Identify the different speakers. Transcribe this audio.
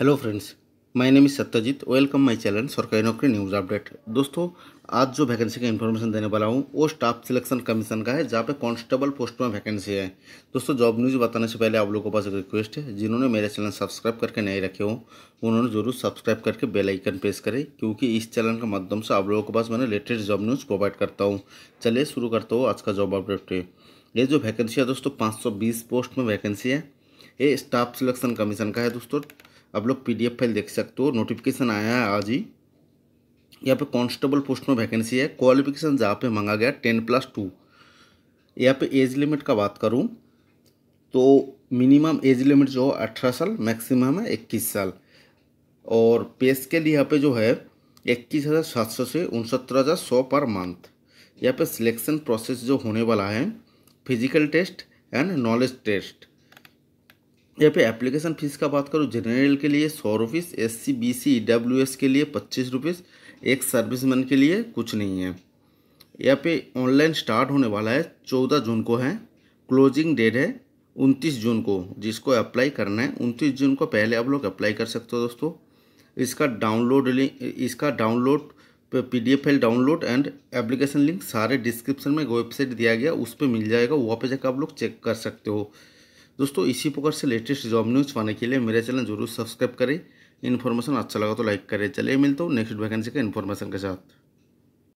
Speaker 1: hello friends my name is Satyajit welcome my channel सरकारी नौकरी news update दोस्तों आज जो वैकेंसी का इन्फॉर्मेशन देने वाला हूँ वो स्टाफ सिलेक्शन कमीशन का है जहाँ पे कांस्टेबल पोस्ट में वैकेंसी है दोस्तों जॉब न्यूज़ बताने से पहले आप लोगों के पास एक रिक्वेस्ट है जिन्होंने मेरे चैनल सब्सक्राइब करके नहीं रखे हो उन्होंने जरूर सब्सक्राइब करके बेलाइकन प्रेस करें क्योंकि इस चैनल के माध्यम से आप लोगों के पास मैंने लेटेस्ट जॉब न्यूज़ प्रोवाइड करता हूँ चलिए शुरू करता हूँ आज का जॉब अपडेट ये जो वैकेंसी है दोस्तों पाँच पोस्ट में वैकेंसी है ये स्टाफ सिलेक्शन कमीशन का है दोस्तों आप लोग पीडीएफ फाइल देख सकते हो नोटिफिकेशन आया है आज ही यहाँ पे कांस्टेबल पोस्ट में वैकेंसी है क्वालिफिकेशन जहाँ पे मांगा गया टेन प्लस टू यहाँ पे एज लिमिट का बात करूँ तो मिनिमम एज लिमिट जो है अठारह साल मैक्सिमम है इक्कीस साल और पे स्केल यहाँ पे जो है इक्कीस हज़ार सात सौ से उनसत्तर हज़ार सौ पर मंथ यहाँ पे सिलेक्शन प्रोसेस जो होने वाला है physical test and knowledge test यहाँ पे एप्लीकेशन फ़ीस का बात करूँ जनरल के लिए सौ rupees S C B C W S के लिए पच्चीस रुपीस एक सर्विसमैन के लिए कुछ नहीं है यहाँ पे ऑनलाइन स्टार्ट होने वाला है चौदह जून को है क्लोजिंग डेट है उनतीस जून को जिसको अप्लाई करना है उनतीस जून को पहले आप लोग अप्लाई कर सकते हो दोस्तों इसका डाउनलोड लिंक इसका download P D F file download and application link सारे डिस्क्रिप्शन में वेबसाइट दिया गया उस पर मिल जाएगा वहाँ पर जाकर आप लोग चेक कर सकते हो दोस्तों इसी प्रकार से लेटेस्ट जॉब न्यूज़ पाने के लिए मेरा चैनल जरूर सब्सक्राइब करें इन्फॉर्मेशन अच्छा लगा तो लाइक करें चलिए मिलते हो नेक्स्ट वैकेंसी का इन्फॉर्मेशन के साथ